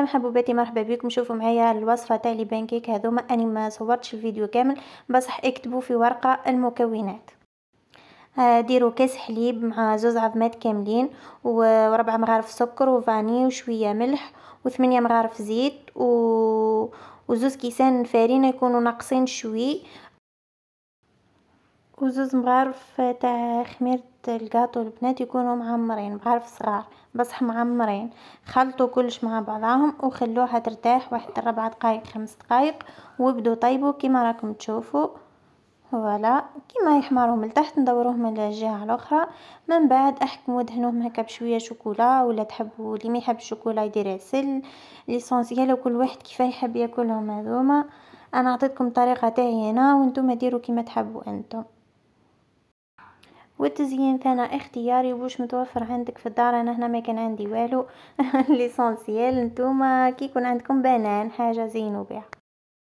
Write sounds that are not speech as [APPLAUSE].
مرحبا حبوباتي مرحبا بكم شوفوا معايا الوصفه تاع لي بانكيك هذوما اني ما صورتش الفيديو كامل بصح اكتبوا في ورقه المكونات آه، ديروا كاس حليب مع زوز عظمات كاملين وربع مغارف سكر وفاني وشويه ملح وثمانية مغارف زيت و... وزوز كيسان فارينة يكونوا ناقصين شوي وزوز مغارف تاع خميرة الكاطو البنات يكونوا معمرين مغارف صغار بصح معمرين خلطوا كلش مع بعضهم وخلوها ترتاح واحد ربع دقائق خمس دقائق وبدو طيبوا كيما راكم تشوفوا فوالا كيما يحمرهم لتحت ندوروهم على الجهه الاخرى من بعد احكموا دهنوهم هكا بشويه شوكولا ولا تحبوا اللي ما يحب الشوكولا يدير عسل ليسونسييل وكل واحد كيف يحب ياكلهم هذوما انا عطيتكم طريقه تاعي هنا وانتم ديروا كيما تحبوا انتم والتزيين ثانا اختياري واش متوفر عندك في الدار انا هنا ما كان عندي والو [LAUGHS] ليسونسييل نتوما كي يكون عندكم بنان حاجه زينو بها